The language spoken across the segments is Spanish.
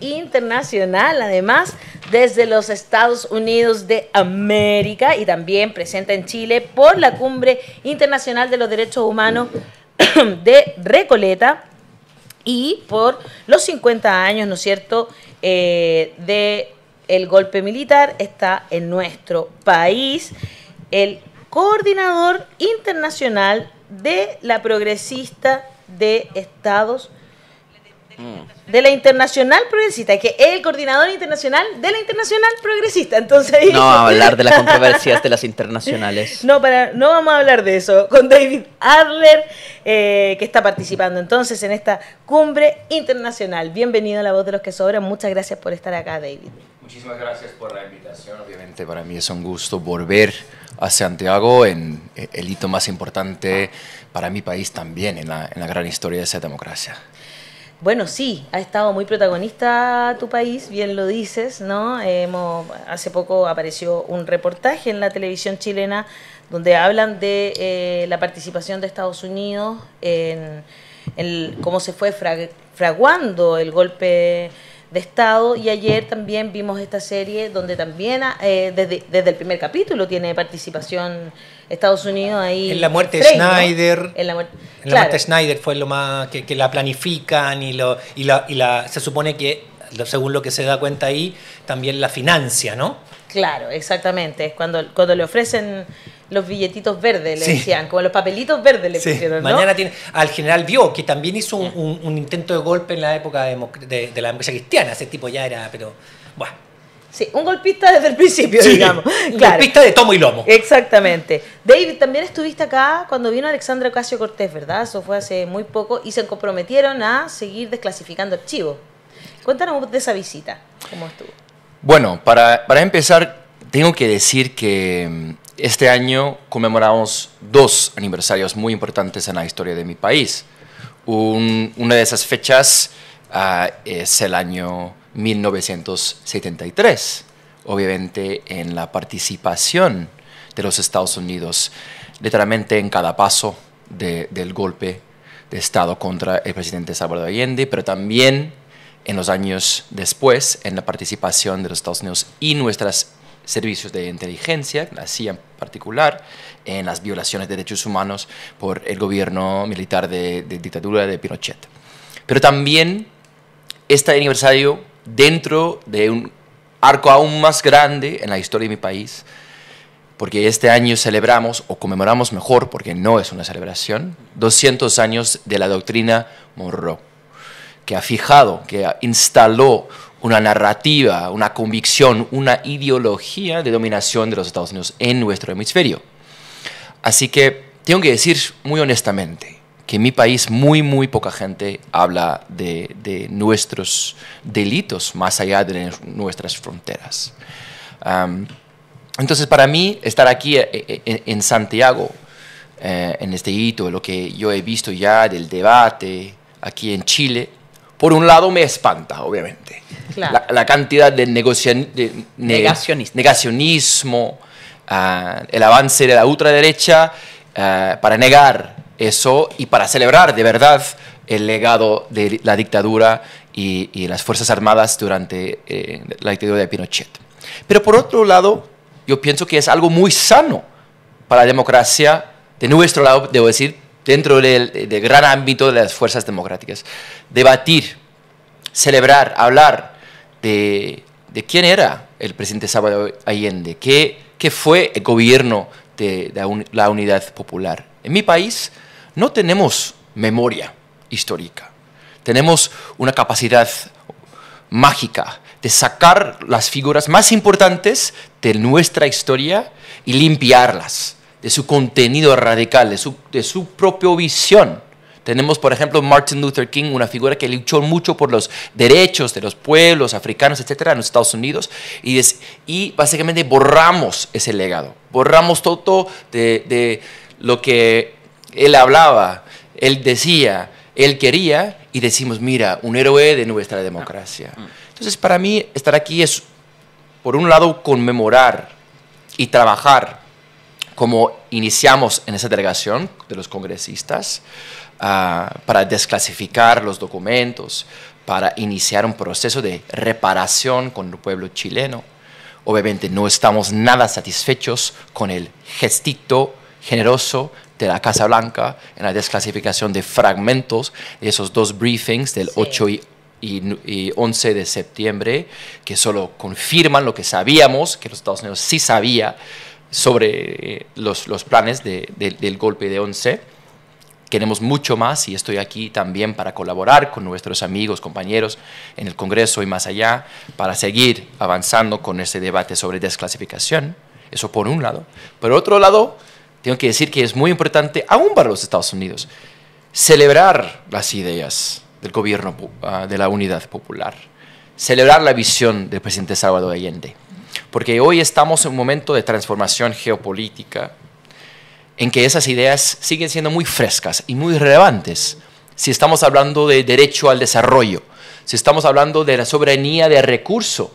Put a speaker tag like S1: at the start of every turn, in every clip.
S1: internacional, además, desde los Estados Unidos de América y también presenta en Chile por la Cumbre Internacional de los Derechos Humanos de Recoleta y por los 50 años, ¿no es cierto?, eh, de el golpe militar está en nuestro país. El coordinador internacional de la progresista de Estados Mm. De la Internacional Progresista, que es el coordinador internacional de la Internacional Progresista. Entonces, no vamos a hablar de las controversias de
S2: las internacionales.
S1: No, para, no vamos a hablar de eso. Con David Adler, eh, que está participando entonces en esta cumbre internacional. Bienvenido a La Voz de los que Sobran. Muchas gracias por estar acá, David.
S3: Muchísimas gracias por la invitación. Obviamente para mí es un gusto volver a Santiago en eh, el hito más importante para mi país también, en la gran historia de esa democracia.
S1: Bueno, sí, ha estado muy protagonista tu país, bien lo dices, ¿no? hace poco apareció un reportaje en la televisión chilena donde hablan de eh, la participación de Estados Unidos en, en cómo se fue fraguando el golpe de Estado y ayer también vimos esta serie donde también ah, eh, desde, el primer capítulo tiene participación Estados Unidos ahí. En la muerte de Snyder. En la, muerte,
S4: de Snyder fue lo más que, la planifican y, lo, y, la, y la, se supone que, según lo que se da cuenta ahí, también la financia, ¿no?
S1: Claro, exactamente. Es cuando, cuando le ofrecen los billetitos verdes, le decían, como los papelitos verdes le pusieron. ¿no? Mañana
S4: tiene al general Vio, que también hizo un, intento de golpe en la época de, la democracia cristiana, ese tipo ya era, pero bueno.
S1: Sí, un golpista desde el principio, digamos. golpista de tomo
S4: y lomo. Exactamente.
S1: David, también estuviste acá cuando vino Alexandra Ocasio Cortés, ¿verdad? Eso fue hace muy poco y se comprometieron a seguir desclasificando archivos. Cuéntanos de esa visita, cómo estuvo.
S3: Bueno, para, para empezar, tengo que decir que mm, este año conmemoramos dos aniversarios muy importantes en la historia de mi país. una de esas fechas ah, es el año 1973, obviamente en la participación de los Estados Unidos, literalmente en cada paso del golpe de Estado contra el presidente Salvador Allende, pero también en los años después en la participación de los Estados Unidos y nuestras servicios de inteligencia, la CIA en particular, en las violaciones de derechos humanos por el gobierno militar de, dictadura de Pinochet. Pero también este aniversario dentro de un arco aún más grande en la historia de mi país, porque este año celebramos o conmemoramos mejor, porque no es una celebración, 200 años de la doctrina Monroe, que ha fijado, que instaló una narrativa, una convicción, una ideología de dominación de los Estados Unidos en nuestro hemisferio. Así que tengo que decir muy honestamente que en mi país muy, muy poca gente habla de, nuestros delitos más allá de nuestras fronteras. entonces, para mí, estar aquí eh, eh, en Santiago, eh, en este hito, lo que yo he visto ya del debate aquí en Chile, por un lado me espanta, obviamente. La, cantidad de, negacionismo, ah, el avance de la ultraderecha ah, para negar eso y para celebrar de verdad el legado de la dictadura y, las Fuerzas Armadas durante eh, la dictadura de Pinochet. Pero por otro lado, yo pienso que es algo muy sano para la democracia, de nuestro lado, debo decir, dentro del, gran ámbito de las fuerzas democráticas. Debatir, celebrar, hablar de, quién era el presidente Sábado Allende, qué, fue el gobierno de, la unidad popular. En mi país no tenemos memoria histórica, tenemos una capacidad mágica de sacar las figuras más importantes de nuestra historia y limpiarlas de su contenido radical, de su, propia visión. Tenemos, por ejemplo, Martin Luther King, una figura que luchó mucho por los derechos de los pueblos africanos, etcétera, en los Estados Unidos, y, y básicamente borramos ese legado, borramos todo de, de, lo que él hablaba, él decía, él quería, y decimos, mira, un héroe de nuestra democracia. Ah. Mm. Entonces, para mí, estar aquí es, por un lado, conmemorar y trabajar como iniciamos en esa delegación de los congresistas ah, para desclasificar los documentos, para iniciar un proceso de reparación con el pueblo chileno. Obviamente no estamos nada satisfechos con el gestito generoso de la Casa Blanca en la desclasificación de fragmentos de esos dos briefings del 8 y y, 11 de septiembre, que solo confirman lo que sabíamos, que los Estados Unidos sí sabía sobre eh, los, planes del golpe de 11. Queremos mucho más y estoy aquí también para colaborar con nuestros amigos, compañeros en el Congreso y más allá, para seguir avanzando con ese debate sobre desclasificación. Eso por un lado. Por otro lado, tengo que decir que es muy importante, aún para los Estados Unidos, celebrar las ideas del gobierno ah, de la Unidad Popular, celebrar la visión del presidente Salvador Allende porque hoy estamos en un momento de transformación geopolítica en que esas ideas siguen siendo muy frescas y muy relevantes. Si estamos hablando de derecho al desarrollo, si estamos hablando de la soberanía de recurso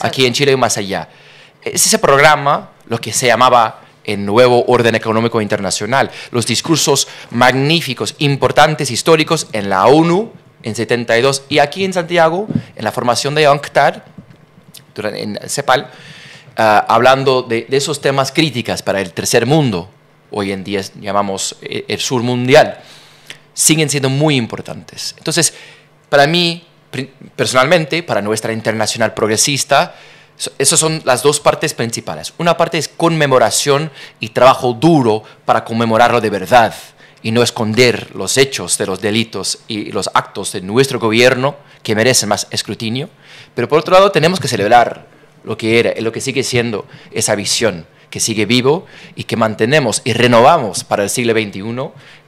S3: aquí en Chile y más allá. Es ese programa, lo que se llamaba el nuevo orden económico internacional, los discursos magníficos, importantes, históricos en la ONU en 72 y aquí en Santiago, en la formación de UNCTAD en CEPAL, ah, hablando de, esos temas críticas para el tercer mundo, hoy en día llamamos eh, el sur mundial, siguen siendo muy importantes. Entonces, para mí, personalmente, para nuestra internacional progresista, esas son las dos partes principales. Una parte es conmemoración y trabajo duro para conmemorarlo de verdad y no esconder los hechos de los delitos y los actos de nuestro gobierno que merecen más escrutinio. Pero por otro lado, tenemos que celebrar lo que era, y lo que sigue siendo esa visión que sigue vivo y que mantenemos y renovamos para el siglo XXI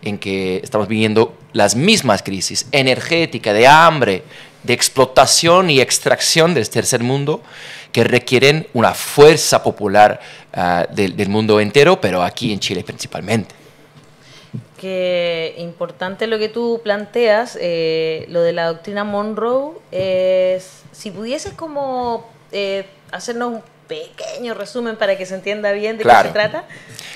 S3: en que estamos viviendo las mismas crisis energética, de hambre, de explotación y extracción del tercer mundo que requieren una fuerza popular ah, del mundo entero, pero aquí en Chile principalmente
S1: que importante lo que tú planteas, eh, lo de la doctrina Monroe, si pudieses como eh, hacernos un pequeño resumen para que se entienda bien de qué se trata.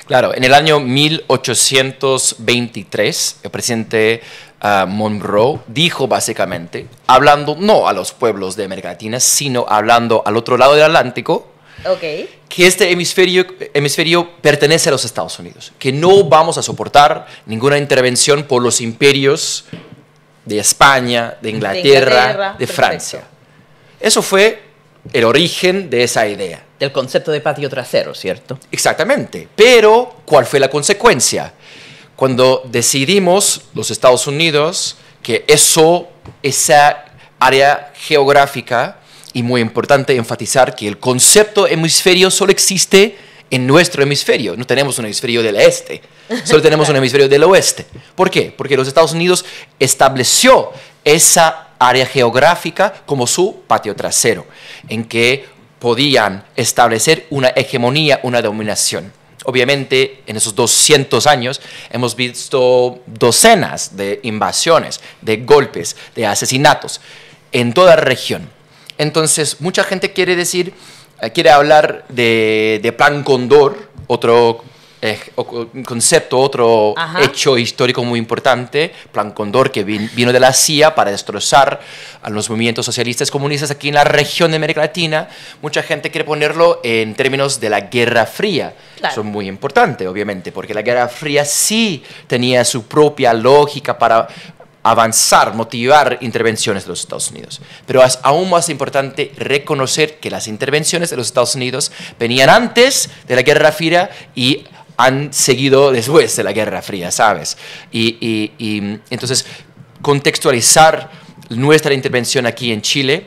S3: Claro, en el año 1823 el presidente ah, Monroe dijo básicamente, hablando no a los pueblos de América Latina, sino hablando al otro lado del Atlántico, okay que este hemisferio, pertenece a los Estados Unidos, que no vamos a soportar ninguna intervención por los imperios de España, de Inglaterra, de, Inglaterra, de Francia. Eso fue el origen de esa idea. Del concepto de patio trasero, ¿cierto? Exactamente. Pero, ¿cuál fue la consecuencia? Cuando decidimos, los Estados Unidos, que eso, esa área geográfica, y muy importante enfatizar que el concepto hemisferio solo existe en nuestro hemisferio. No tenemos un hemisferio del este, solo tenemos un hemisferio del oeste. ¿Por qué? Porque los Estados Unidos estableció esa área geográfica como su patio trasero, en que podían establecer una hegemonía, una dominación. Obviamente, en esos 200 años hemos visto docenas de invasiones, de golpes, de asesinatos en toda región entonces, mucha gente quiere decir, eh, quiere hablar de, Plan Condor, otro eh, concepto, otro hecho histórico muy importante, Plan Condor, que vino de la CIA para destrozar a los movimientos socialistas comunistas aquí en la región de América Latina. Mucha gente quiere ponerlo en términos de la Guerra Fría. Son muy importante, obviamente, porque la Guerra Fría sí tenía su propia lógica para avanzar, motivar intervenciones de los Estados Unidos. Pero es aún más importante reconocer que las intervenciones de los Estados Unidos venían antes de la Guerra Fría y han seguido después de la Guerra Fría, ¿sabes? Y, y entonces contextualizar nuestra intervención aquí en Chile,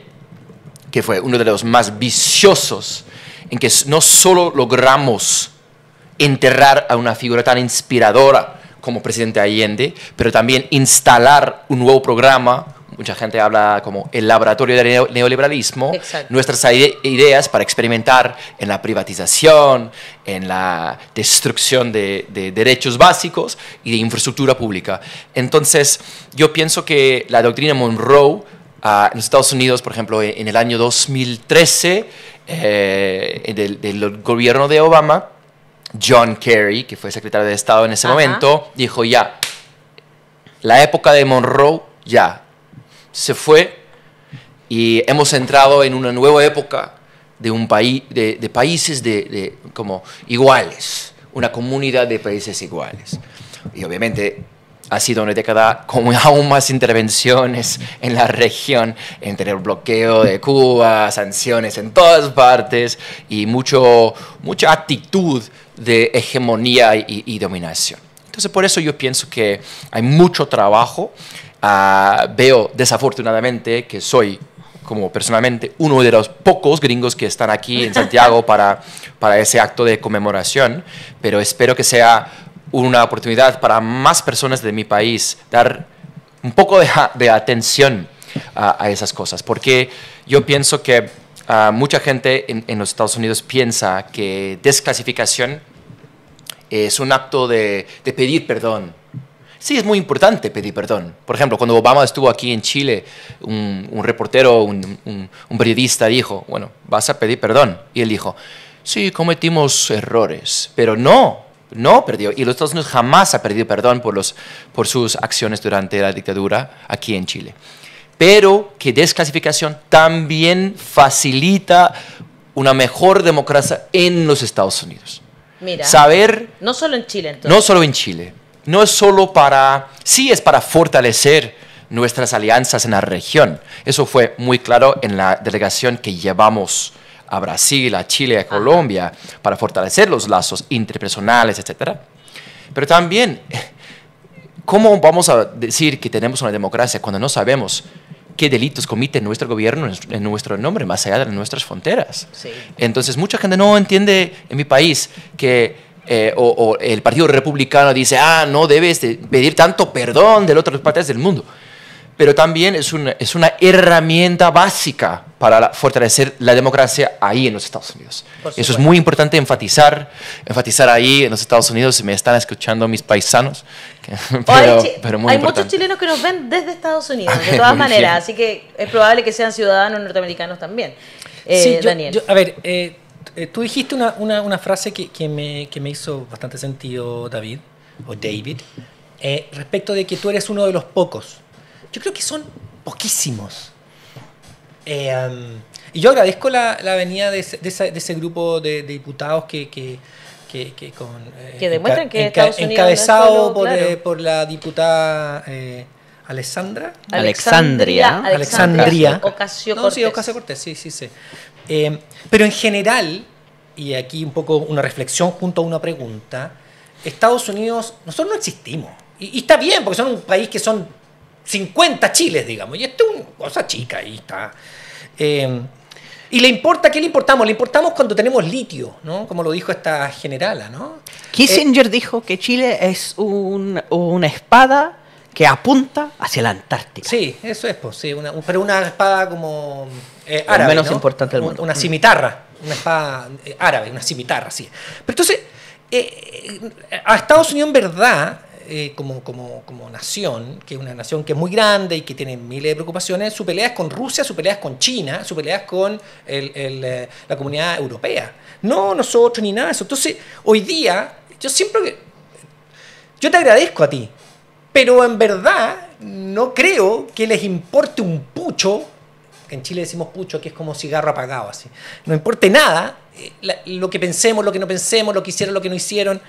S3: que fue uno de los más viciosos, en que no solo logramos enterrar a una figura tan inspiradora, como presidente Allende, pero también instalar un nuevo programa. Mucha gente habla como el laboratorio del neoliberalismo, nuestras ideas para experimentar en la privatización, en la destrucción de, derechos básicos y de infraestructura pública. Entonces, yo pienso que la doctrina Monroe ah, en Estados Unidos, por ejemplo, en el año 2013, eh, del, gobierno de Obama, John Kerry, que fue secretario de Estado en ese momento, dijo ya, la época de Monroe ya se fue y hemos entrado en una nueva época de, un país, de, países como iguales, una comunidad de países iguales. Y obviamente ha sido una década con aún más intervenciones en la región, entre el bloqueo de Cuba, sanciones en todas partes y mucho, mucha actitud de hegemonía y, dominación. Entonces por eso yo pienso que hay mucho trabajo. Ah, veo desafortunadamente que soy como personalmente uno de los pocos gringos que están aquí en Santiago para, para ese acto de conmemoración, pero espero que sea una oportunidad para más personas de mi país, dar un poco de, atención a, esas cosas, porque yo pienso que ah, mucha gente en, los Estados Unidos piensa que desclasificación es un acto de, pedir perdón. Sí, es muy importante pedir perdón. Por ejemplo, cuando Obama estuvo aquí en Chile, un, reportero, un periodista dijo, bueno, vas a pedir perdón. Y él dijo, sí, cometimos errores, pero no no perdió. Y los Estados Unidos jamás ha perdido perdón por, los, por sus acciones durante la dictadura aquí en Chile. Pero que desclasificación también facilita una mejor democracia en los Estados Unidos.
S1: Mira, saber... No solo en Chile, No
S3: solo en Chile. No es solo para... Sí es para fortalecer nuestras alianzas en la región. Eso fue muy claro en la delegación que llevamos a Brasil, a Chile, a Colombia, para fortalecer los lazos interpersonales, etc. Pero también, ¿cómo vamos a decir que tenemos una democracia cuando no sabemos qué delitos comite nuestro gobierno en nuestro nombre, más allá de nuestras fronteras? Entonces, mucha gente no entiende en mi país que eh, el Partido Republicano dice, ah, no debes pedir tanto perdón de otras partes del mundo pero también es una, es una herramienta básica para fortalecer la democracia ahí en los Estados Unidos. Eso es muy importante enfatizar, enfatizar ahí en los Estados Unidos, si me están escuchando mis paisanos, pero,
S1: hay, muchos chilenos que nos ven desde Estados Unidos, de todas maneras, así que es probable que sean ciudadanos norteamericanos también. Eh, Daniel. a ver,
S4: eh, eh, tú dijiste una, frase que, me, hizo bastante sentido, David, o David, respecto de que tú eres uno de los pocos yo creo que son poquísimos. Eh, y yo agradezco la, la venida de, ese grupo de, diputados que, que con, eh, demuestran que encabezado eh, por, la diputada eh, Alexandra Alexandria Alexandria, Ocasio sí sí sí pero en general y aquí un poco una reflexión junto a una pregunta Estados Unidos nosotros no existimos y está bien porque son un país que son 50 chiles, digamos. Y esto es una cosa chica, ahí está. Eh, ¿Y le importa? ¿Qué le importamos? Le importamos cuando tenemos litio, ¿no? Como lo dijo esta generala, ¿no?
S2: Kissinger eh, dijo que Chile es una espada que apunta hacia la Antártica.
S4: Sí, eso es, pues, sí, pero una espada como eh, árabe. La menos importante del mundo. Una mm. cimitarra, una espada árabe, una cimitarra, sí. Pero entonces, a Estados Unidos en verdad eh, como, nación, que es una nación que es muy grande y que tiene miles de preocupaciones, su pelea es con Rusia, su pelea es con China, su pelea es con eh, la comunidad europea. No nosotros ni nada de eso. Entonces, hoy día, yo siempre que... Yo te agradezco a ti, pero en verdad no creo que les importe un pucho que en Chile decimos pucho, que es como cigarro apagado, así. No importe nada eh, lo que pensemos, lo que no pensemos, lo que hicieron, lo que no hicieron.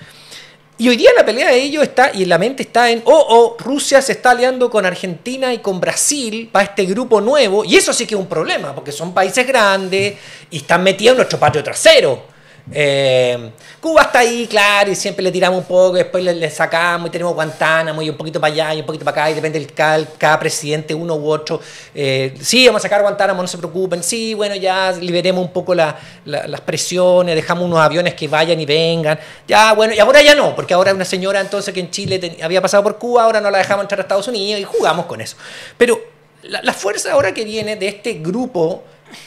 S4: Y hoy día la pelea de ellos está, y en la mente está en, oh, oh, Rusia se está aliando con Argentina y con Brasil para este grupo nuevo, y eso sí que es un problema, porque son países grandes y están metidos en nuestro patio trasero. Eh, Cuba está ahí, claro, y siempre le tiramos un poco, después le, sacamos y tenemos Guantánamo y un poquito para allá y un poquito para acá, y depende el cada, presidente, uno u otro. Eh, sí, vamos a sacar Guantánamo, no se preocupen. Sí, bueno, ya liberemos un poco las presiones, dejamos unos aviones que vayan y vengan. Ya, bueno, y ahora ya no, porque ahora una señora entonces que en Chile había pasado por Cuba, ahora no la dejamos entrar a Estados Unidos y jugamos con eso. Pero la, la fuerza ahora que viene de este grupo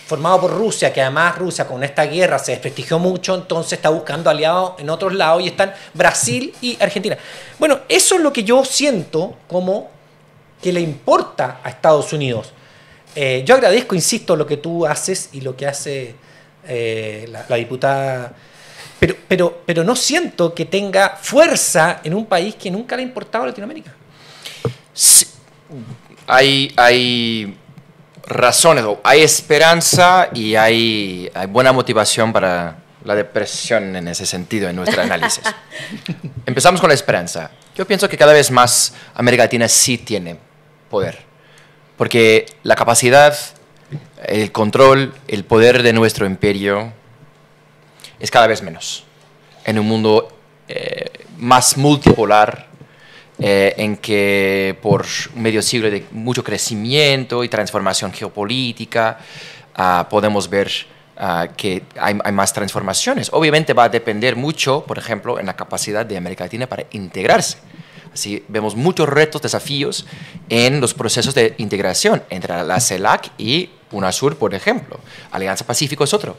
S4: formado por Rusia, que además Rusia con esta guerra se desprestigió mucho, entonces está buscando aliados en otros lados y están Brasil y Argentina. Bueno, eso es lo que yo siento como que le importa a Estados Unidos. Eh, yo agradezco, insisto, lo que tú haces y lo que hace eh, la, diputada, pero, pero, no siento que tenga fuerza en un país que nunca le ha importado a Latinoamérica.
S3: Hay, hay razones, hay esperanza y hay, buena motivación para la depresión en ese sentido, en nuestro análisis. Empezamos con la esperanza. Yo pienso que cada vez más América Latina sí tiene poder, porque la capacidad, el control, el poder de nuestro imperio es cada vez menos. En un mundo eh, más multipolar, eh, en que por medio siglo de mucho crecimiento y transformación geopolítica, ah, podemos ver ah, que hay, más transformaciones. Obviamente va a depender mucho, por ejemplo, en la capacidad de América Latina para integrarse. Así vemos muchos retos, desafíos en los procesos de integración entre la CELAC y UNASUR, por ejemplo. Alianza Pacífico es otro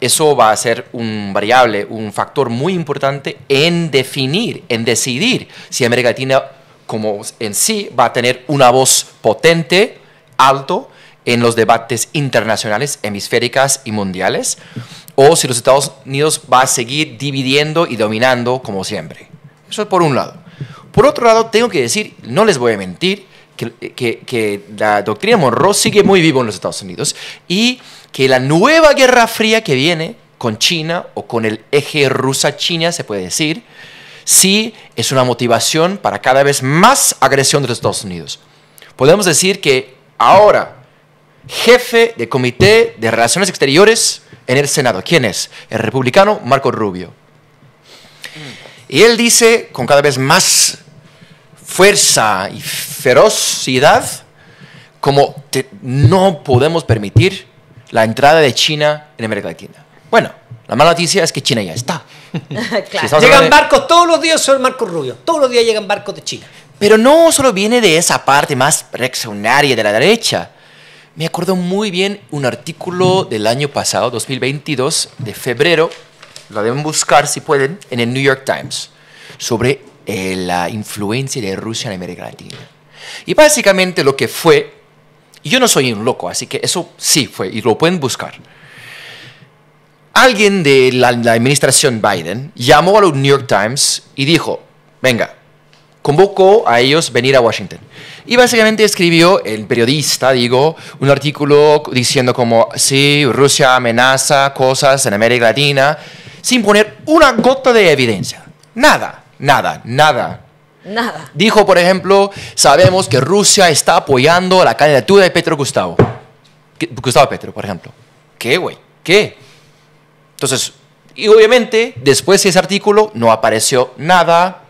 S3: eso va a ser un variable, un factor muy importante en definir, en decidir si América Latina como en sí va a tener una voz potente, alto, en los debates internacionales, hemisféricas y mundiales, o si los Estados Unidos va a seguir dividiendo y dominando como siempre. Eso es por un lado. Por otro lado, tengo que decir, no les voy a mentir, que, la doctrina Monroe sigue muy vivo en los Estados Unidos y que la nueva guerra fría que viene con China o con el eje rusa-China, se puede decir, sí es una motivación para cada vez más agresión de los Estados Unidos. Podemos decir que ahora, jefe de Comité de Relaciones Exteriores en el Senado, ¿quién es? El republicano Marco Rubio. Y él dice con cada vez más fuerza y ferocidad como no podemos permitir la entrada de China en América Latina. Bueno, la mala noticia es que China ya está.
S4: llegan barcos todos los días, son Marco Rubio. Todos los días llegan barcos de China. Pero
S3: no solo viene de esa parte más reaccionaria de la derecha. Me acuerdo muy bien un artículo del año pasado, 2022, de febrero, lo deben buscar si pueden, en el New York Times, sobre eh, la influencia de Rusia en América Latina. Y básicamente lo que fue, yo no soy un loco, así que eso sí fue, y lo pueden buscar. Alguien de la, la administración Biden llamó a los New York Times y dijo, venga, convocó a ellos venir a Washington. Y básicamente escribió, el periodista, digo, un artículo diciendo como, sí, Rusia amenaza cosas en América Latina, sin poner una gota de evidencia. Nada nada, nada. Nada. Dijo, por ejemplo, sabemos que Rusia está apoyando la candidatura de Petro Gustavo. Gustavo Petro, por ejemplo. ¿Qué, güey? ¿Qué? Entonces, y obviamente, después de ese artículo no apareció nada,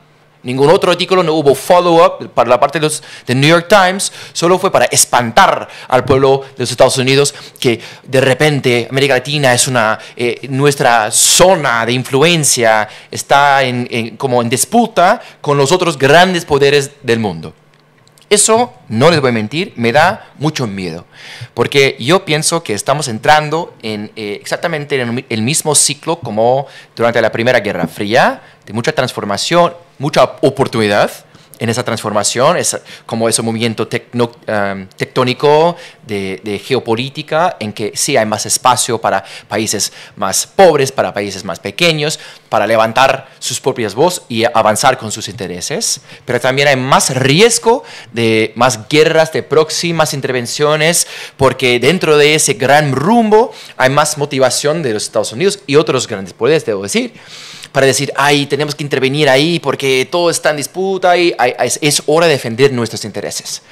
S3: Ningún otro artículo, no hubo follow-up para la parte de, New York Times, solo fue para espantar al pueblo de los Estados Unidos que de repente América Latina es una, eh, nuestra zona de influencia, está en, como en disputa con los otros grandes poderes del mundo. Eso, no les voy a mentir, me da mucho miedo, porque yo pienso que estamos entrando en eh, exactamente en el mismo ciclo como durante la Primera Guerra Fría, de mucha transformación, mucha oportunidad en esa transformación, esa, como ese movimiento um, tectónico de, de, geopolítica, en que sí hay más espacio para países más pobres, para países más pequeños, para levantar sus propias voces y avanzar con sus intereses, pero también hay más riesgo de más guerras, de próximas intervenciones, porque dentro de ese gran rumbo hay más motivación de los Estados Unidos y otros grandes poderes, debo decir para decir, ay, tenemos que intervenir ahí porque todo está en disputa y es, hora de defender nuestros intereses.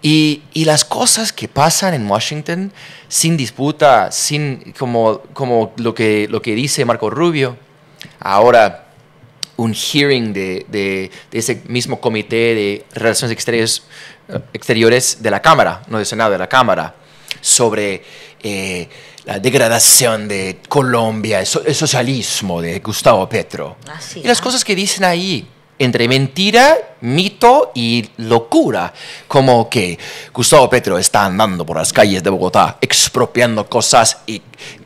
S3: Y, las cosas que pasan en Washington, sin disputa, sin como, como lo, que, lo que dice Marco Rubio, ahora un hearing de, ese mismo comité de relaciones exteriores, eh, exteriores de la Cámara, no del Senado, de la Cámara, sobre eh, la degradación de Colombia, el, socialismo de Gustavo Petro. y las cosas que dicen ahí, entre mentira, mito y locura. Como que Gustavo Petro está andando por las calles de Bogotá expropiando cosas y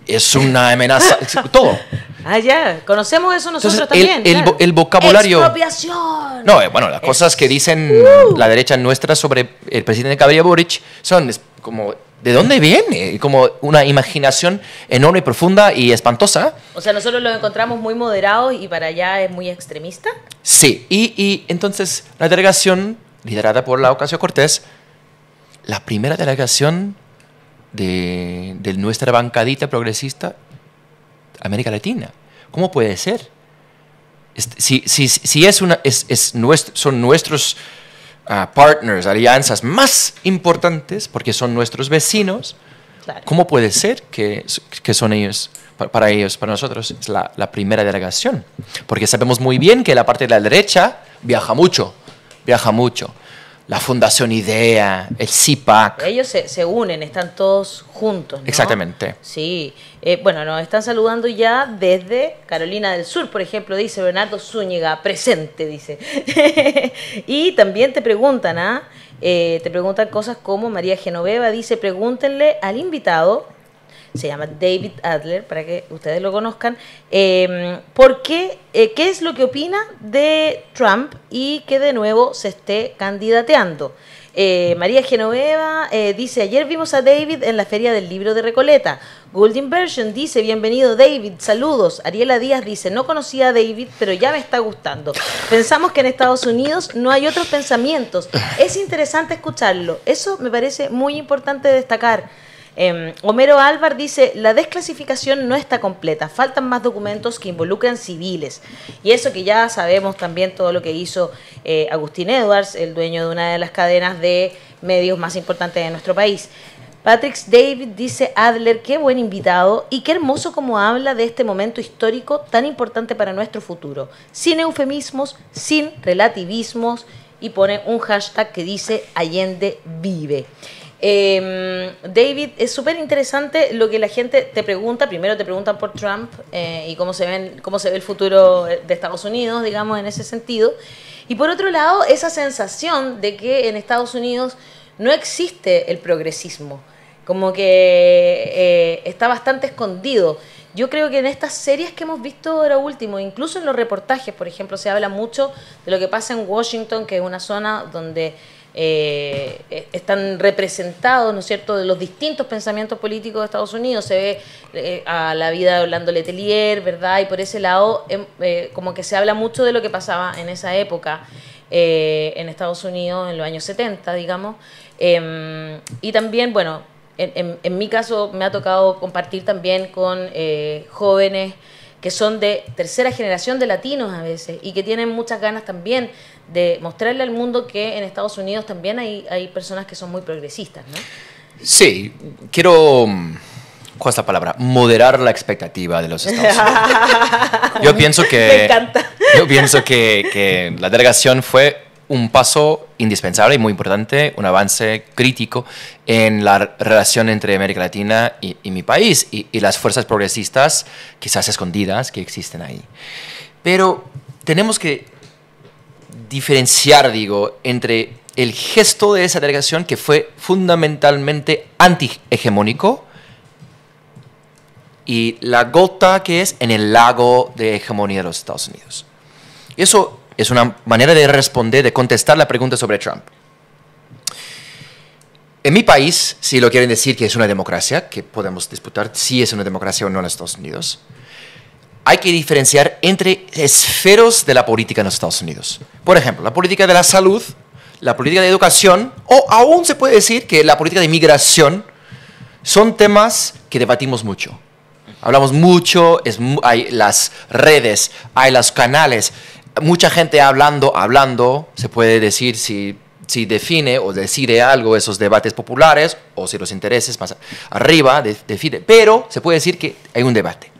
S3: es una amenaza. todo.
S1: Ah, ya, conocemos eso nosotros también. El, el, vocabulario. Expropiación.
S3: No, eh, bueno, las cosas que dicen la derecha nuestra sobre el presidente Gabriel Boric son como ¿de dónde viene? Como una imaginación enorme, y profunda y espantosa.
S1: O sea, nosotros lo encontramos muy moderado y para allá es muy extremista.
S3: Sí, y, entonces la delegación, liderada por la Ocasio Cortés, la primera delegación de, nuestra bancadita progresista, América Latina. ¿Cómo puede ser? Este, si, si, si es una, es, son nuestros partners, alianzas más importantes, porque son nuestros vecinos, ¿cómo puede ser que, que son ellos? Para ellos, para nosotros, es la, la, primera delegación. Porque sabemos muy bien que la parte de la derecha viaja mucho, viaja mucho la Fundación IDEA, el CIPAC.
S1: Ellos se, unen, están todos juntos.
S3: Exactamente.
S1: Sí. Eh, bueno, nos están saludando ya desde Carolina del Sur, por ejemplo, dice Bernardo Zúñiga, presente, dice. y también te preguntan, ¿ah? Eh, te preguntan cosas como María Genoveva dice, pregúntenle al invitado se llama David Adler, para que ustedes lo conozcan. Em, ¿Por qué? Eh, ¿Qué es lo que opina de Trump y que de nuevo se esté candidateando? Eh, María Genoveva eh, dice, ayer vimos a David en la Feria del Libro de Recoleta. Golden Version dice, bienvenido David, saludos. Ariela Díaz dice, no conocía a David, pero ya me está gustando. Pensamos que en Estados Unidos no hay otros pensamientos. Es interesante escucharlo. Eso me parece muy importante destacar. Em, Homero Álvar dice, la desclasificación no está completa, faltan más documentos que involucran civiles. Y eso que ya sabemos también todo lo que hizo eh, Agustín Edwards, el dueño de una de las cadenas de medios más importantes de nuestro país. Patrick David dice Adler, qué buen invitado y qué hermoso como habla de este momento histórico tan importante para nuestro futuro. Sin eufemismos, sin relativismos y pone un hashtag que dice Allende vive. Em, David, es súper interesante lo que la gente te pregunta. Primero te preguntan por Trump eh, y cómo se, ven, cómo se ve el futuro de Estados Unidos, digamos, en ese sentido. Y por otro lado, esa sensación de que en Estados Unidos no existe el progresismo, como que eh, está bastante escondido. Yo creo que en estas series que hemos visto ahora último, incluso en los reportajes, por ejemplo, se habla mucho de lo que pasa en Washington, que es una zona donde eh, están representados, ¿no es cierto?, de los distintos pensamientos políticos de Estados Unidos. Se ve eh, a la vida de Orlando Letelier, ¿verdad? Y por ese lado, em, eh, como que se habla mucho de lo que pasaba en esa época. en Estados Unidos en los años 70, digamos. Em, y también, bueno, en, mi caso me ha tocado compartir también con jóvenes que son de tercera generación de latinos a veces y que tienen muchas ganas también de mostrarle al mundo que en Estados Unidos también hay, hay personas que son muy progresistas, ¿no?
S3: Sí, quiero... Mm, ¿Cuál es la palabra? Moderar la expectativa de los Estados
S1: Unidos. Yo pienso que... Me encanta.
S3: Yo pienso que, que la delegación fue un paso indispensable y muy importante, un avance crítico en la relación entre América Latina y, y mi país y, y, las fuerzas progresistas, quizás escondidas, que existen ahí. Pero tenemos que diferenciar, digo, entre el gesto de esa delegación que fue fundamentalmente antihegemónico y la gota que es en el lago de hegemonía de los Estados Unidos. Eso es una manera de responder, de contestar la pregunta sobre Trump. En mi país, si lo quieren decir que es una democracia, que podemos disputar si es una democracia o no en Estados Unidos, hay que diferenciar entre esferos de la política en los Estados Unidos. Por ejemplo, la política de la salud, la política de educación, o aún se puede decir que la política de migración, son temas que debatimos mucho. Hablamos mucho, es, hay las redes, hay los canales, mucha gente hablando, hablando, se puede decir si, si define o decide algo esos debates populares o si los intereses más arriba definen, pero se puede decir que hay un debate.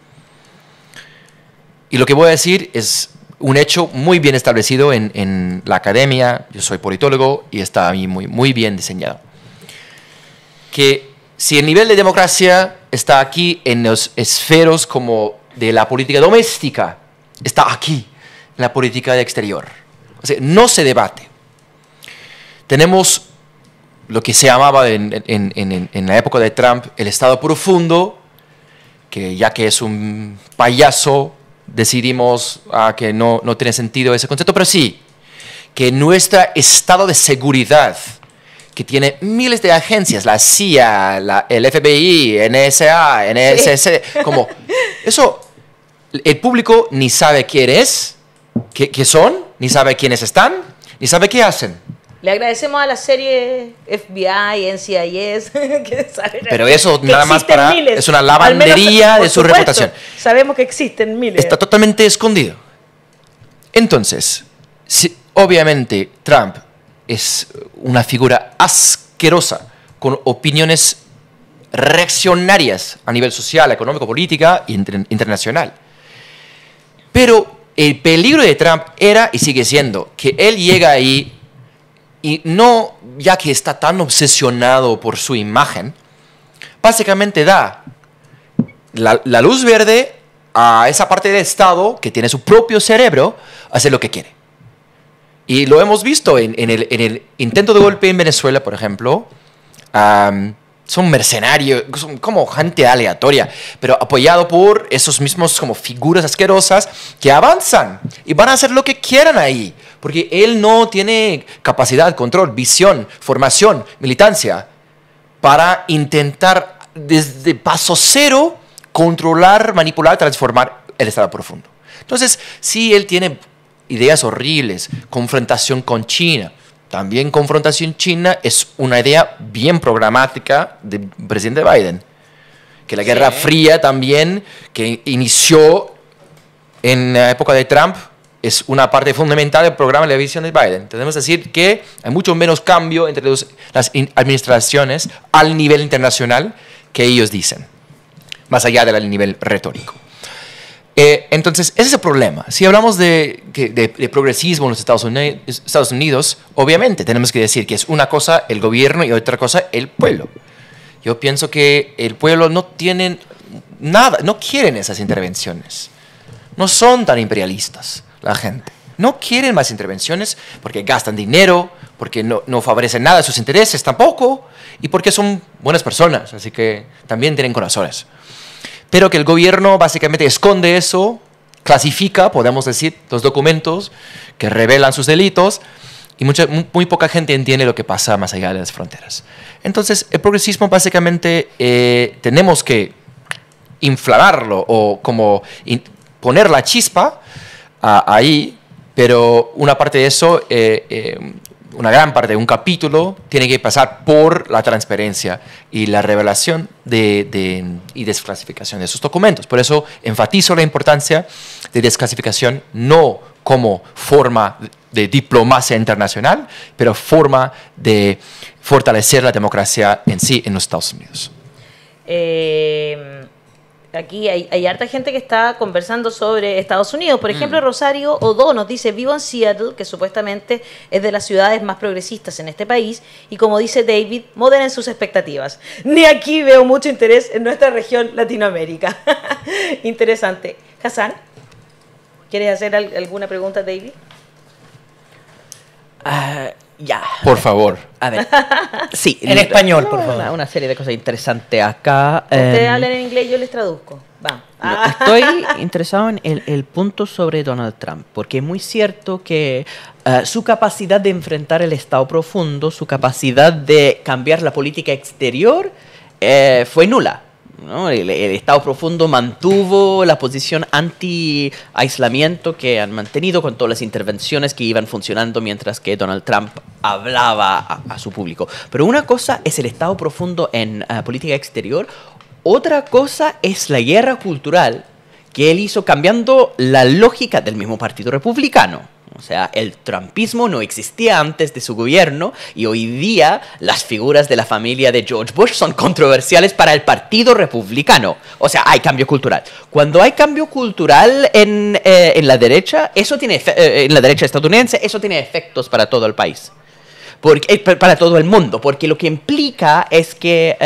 S3: Y lo que voy a decir es un hecho muy bien establecido en, la academia, yo soy politólogo y está a muy, muy bien diseñado, que si el nivel de democracia está aquí en los esferos como de la política doméstica, está aquí en la política de exterior. no se debate. Tenemos lo que se llamaba en, la época de Trump el Estado profundo, que ya que es un payaso decidimos ah, que no, tiene sentido ese concepto, pero sí, que nuestro estado de seguridad, que tiene miles de agencias, la CIA, el FBI, NSA, NSS, como eso, el público ni sabe quiénes son, ni sabe quiénes están, ni sabe qué hacen.
S1: Le agradecemos a la serie FBI, NCIS, que sale Pero eso nada más para es una lavandería de su reputación. Sabemos que existen miles. Está
S3: totalmente escondido. Entonces, obviamente Trump es una figura asquerosa con opiniones reaccionarias a nivel social, económico, política e internacional. Pero el peligro de Trump era y sigue siendo que él llega ahí y no ya que está tan obsesionado por su imagen, básicamente da la, luz verde a esa parte del Estado que tiene su propio cerebro a hacer lo que quiere. Y lo hemos visto en, el, intento de golpe en Venezuela, por ejemplo. son mercenarios, como gente aleatoria, pero apoyado por esos mismos como figuras asquerosas que avanzan y van a hacer lo que quieran ahí. Porque él no tiene capacidad, control, visión, formación, militancia para intentar desde paso cero controlar, manipular, transformar el estado profundo. Entonces, si él tiene ideas horribles, confrontación con China, también confrontación china es una idea bien programática del presidente Biden. Que la Guerra Fría también, que inició en la época de Trump, es una parte fundamental del programa de la visión de Biden. Tenemos que decir que hay mucho menos cambio entre las administraciones al nivel internacional que ellos dicen, más allá del nivel retórico. Eh, entonces, ese es el problema. Si hablamos de, progresismo en los Estados Unidos, Estados Unidos, obviamente tenemos que decir que es una cosa el gobierno y otra cosa el pueblo. Yo pienso que el pueblo no tienen nada, no quieren esas intervenciones. No son tan imperialistas la gente. No quieren más intervenciones porque gastan dinero, porque no, favorecen nada a sus intereses tampoco, y porque son buenas personas, así que también tienen corazones. Pero que el gobierno básicamente esconde eso, clasifica, podemos decir, los documentos que revelan sus delitos, y mucha, muy, poca gente entiende lo que pasa más allá de las fronteras. Entonces, el progresismo básicamente eh, tenemos que inflarlo o como poner la chispa ahí, pero una parte de eso, eh, eh, una gran parte, un capítulo, tiene que pasar por la transparencia y la revelación de, y desclasificación de esos documentos. Por eso enfatizo la importancia de desclasificación no como forma de diplomacia internacional, pero forma de fortalecer la democracia en sí en los Estados Unidos.
S1: Eh, Aquí hay, harta gente que está conversando sobre Estados Unidos. Por mm. ejemplo, Rosario Odo nos dice, vivo en Seattle, que supuestamente es de las ciudades más progresistas en este país, y como dice David, moderen sus expectativas. Ni aquí veo mucho interés en nuestra región Latinoamérica. Interesante. Hassan, ¿quieres hacer alguna pregunta, David?
S2: Ah, ya. Por favor. A ver. Sí. en español, por ah, favor. Una, serie de cosas interesantes acá. Ustedes em, hablan
S1: en inglés, yo les traduzco. Va. estoy
S2: interesado en el, punto sobre Donald Trump, porque es muy cierto que eh, su capacidad de enfrentar el Estado profundo, su capacidad de cambiar la política exterior, eh, fue nula el, Estado profundo mantuvo la posición anti-aislamiento que han mantenido con todas las intervenciones que iban funcionando mientras que Donald Trump hablaba a, su público. Pero una cosa es el Estado profundo en eh, política exterior, otra cosa es la guerra cultural que él hizo cambiando la lógica del mismo Partido Republicano. O sea, el trumpismo no existía antes de su gobierno y hoy día las figuras de la familia de George Bush son controversiales para el Partido Republicano. O sea, hay cambio cultural. Cuando hay cambio cultural en, eh, la derecha, eso tiene eh, eh, en la derecha estadounidense, eso tiene efectos para todo el país. para todo el mundo, porque lo que implica es que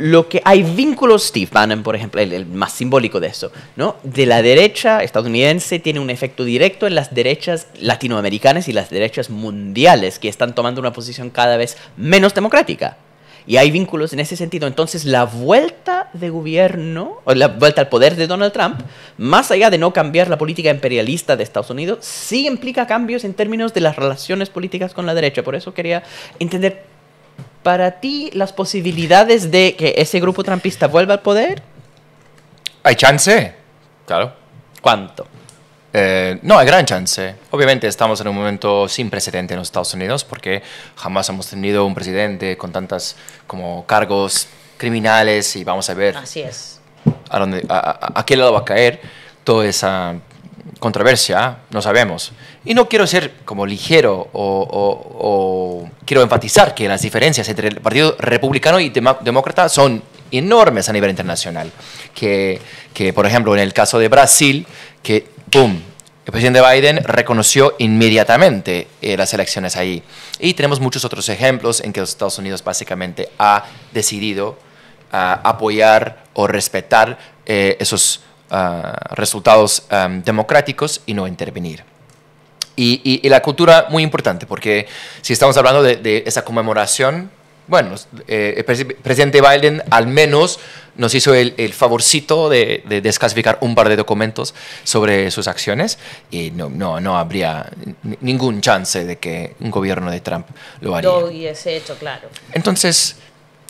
S2: lo que hay vínculos, Steve Bannon, por ejemplo, el, más simbólico de eso, ¿no? De la derecha estadounidense tiene un efecto directo en las derechas latinoamericanas y las derechas mundiales que están tomando una posición cada vez menos democrática. Y hay vínculos en ese sentido. Entonces, la vuelta de gobierno, o la vuelta al poder de Donald Trump, más allá de no cambiar la política imperialista de Estados Unidos, sí implica cambios en términos de las relaciones políticas con la derecha. Por eso quería entender para ti las posibilidades de que ese grupo trampista vuelva al poder?
S3: Hay chance, claro. ¿Cuánto? Eh, no, hay gran chance. Obviamente estamos en un momento sin precedente en los Estados Unidos porque jamás hemos tenido un presidente con tantas como cargos criminales y vamos a ver Así es. a, dónde, a qué lado va a caer toda esa controversia, no sabemos. Y no quiero ser como ligero o, quiero enfatizar que las diferencias entre el Partido Republicano y Demócrata son enormes a nivel internacional. Que, que por ejemplo, en el caso de Brasil, que, ¡pum!, el presidente Biden reconoció inmediatamente eh, las elecciones ahí. Y tenemos muchos otros ejemplos en que los Estados Unidos básicamente ha decidido ah, apoyar o respetar eh, esos Ah, resultados ah, democráticos y no intervenir. Y, y, la cultura, muy importante, porque si estamos hablando de, esa conmemoración, bueno, eh, el presidente Biden al menos nos hizo el, el favorcito de, de, un par de documentos sobre sus acciones y no, no, no habría ningún chance de que un gobierno de Trump lo haría.
S1: hecho, claro.
S3: Entonces,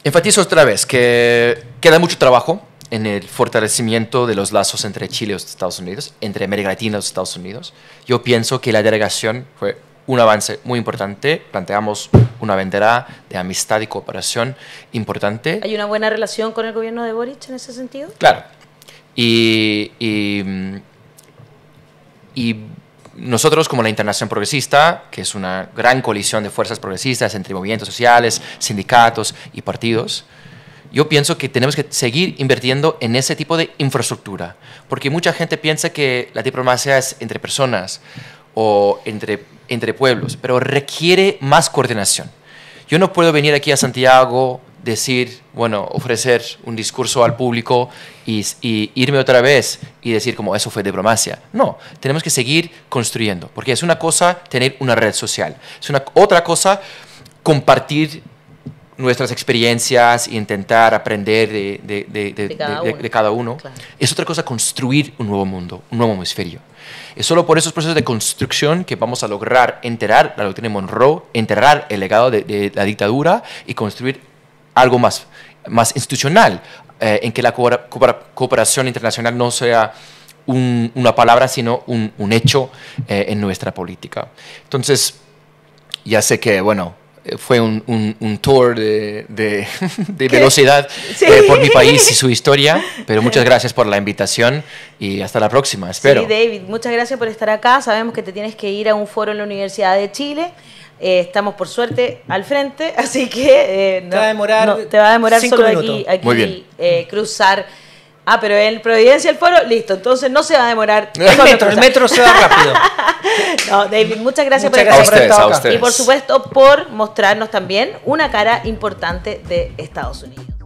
S3: enfatizo otra vez que queda mucho trabajo en el fortalecimiento de los lazos entre Chile y los Estados Unidos, entre América Latina y los Estados Unidos. Yo pienso que la delegación fue un avance muy importante. Planteamos una bandera de amistad y cooperación importante.
S1: ¿Hay una buena relación con el gobierno de Boric en ese sentido?
S3: Claro. Y, y nosotros como la Internación Progresista, que es una gran coalición de fuerzas progresistas entre movimientos sociales, sindicatos y partidos, yo pienso que tenemos que seguir invirtiendo en ese tipo de infraestructura, porque mucha gente piensa que la diplomacia es entre personas o entre, entre pueblos, pero requiere más coordinación. Yo no puedo venir aquí a Santiago, decir, bueno, ofrecer un discurso al público y, irme otra vez y decir como eso fue diplomacia. No, tenemos que seguir construyendo, porque es una cosa tener una red social, es una, otra cosa compartir nuestras experiencias e intentar aprender de, cada, uno. Es otra cosa construir un nuevo mundo, un nuevo hemisferio. Es solo por esos procesos de construcción que vamos a lograr enterar la doctrina de Monroe, enterrar el legado de, la dictadura y construir algo más, más institucional, eh, en que la cooperación internacional no sea... una palabra, sino un, hecho eh, en nuestra política. Entonces, ya sé que, bueno, eh, fue un, un, tour de, de, velocidad eh, por mi país y su historia, pero muchas gracias por la invitación y hasta la próxima, espero. Sí,
S1: David, muchas gracias por estar acá. Sabemos que te tienes que ir a un foro en la Universidad de Chile. Eh, estamos por suerte al frente, así que no, te va a demorar, solo aquí, cruzar Ah, pero en Providencia el foro, listo, entonces no se va a demorar. El
S4: metro, se va rápido.
S1: no, David, muchas gracias por estar con Y por supuesto por mostrarnos también una cara importante de Estados Unidos.